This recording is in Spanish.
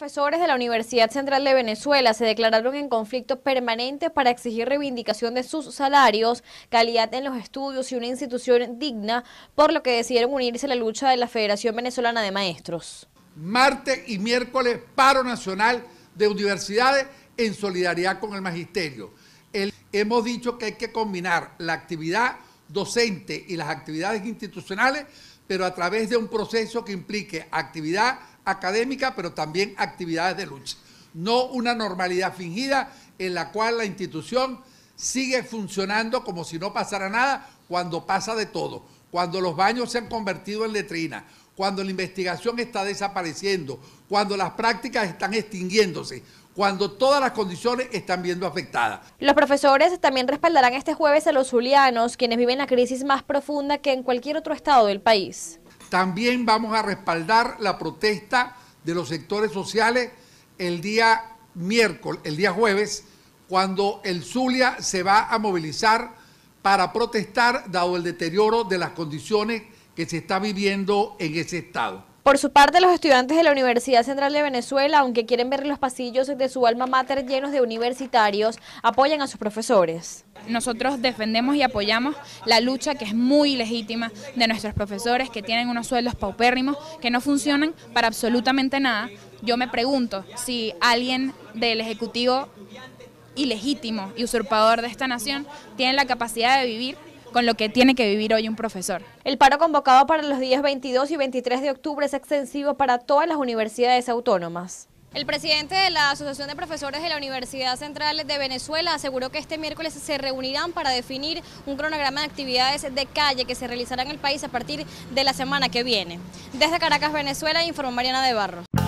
profesores de la Universidad Central de Venezuela se declararon en conflicto permanente para exigir reivindicación de sus salarios, calidad en los estudios y una institución digna, por lo que decidieron unirse a la lucha de la Federación Venezolana de Maestros. Martes y miércoles, paro nacional de universidades en solidaridad con el magisterio. hemos dicho que hay que combinar la actividad docente y las actividades institucionales, pero a través de un proceso que implique actividad académica, pero también actividades de lucha. No una normalidad fingida en la cual la institución sigue funcionando como si no pasara nada cuando pasa de todo, cuando los baños se han convertido en letrina, cuando la investigación está desapareciendo, cuando las prácticas están extinguiéndose, cuando todas las condiciones están viendo afectadas. Los profesores también respaldarán este jueves a los julianos quienes viven la crisis más profunda que en cualquier otro estado del país. También vamos a respaldar la protesta de los sectores sociales el día miércoles, el día jueves, cuando el Zulia se va a movilizar para protestar dado el deterioro de las condiciones que se está viviendo en ese estado. Por su parte, los estudiantes de la Universidad Central de Venezuela, aunque quieren ver los pasillos de su alma mater llenos de universitarios, apoyan a sus profesores. Nosotros defendemos y apoyamos la lucha que es muy legítima de nuestros profesores que tienen unos sueldos paupérrimos que no funcionan para absolutamente nada. Yo me pregunto si alguien del Ejecutivo ilegítimo y usurpador de esta nación tiene la capacidad de vivir con lo que tiene que vivir hoy un profesor. El paro convocado para los días 22 y 23 de octubre es extensivo para todas las universidades autónomas. El presidente de la Asociación de Profesores de la Universidad Central de Venezuela aseguró que este miércoles se reunirán para definir un cronograma de actividades de calle que se realizarán en el país a partir de la semana que viene. Desde Caracas, Venezuela, informó Mariana de Barro.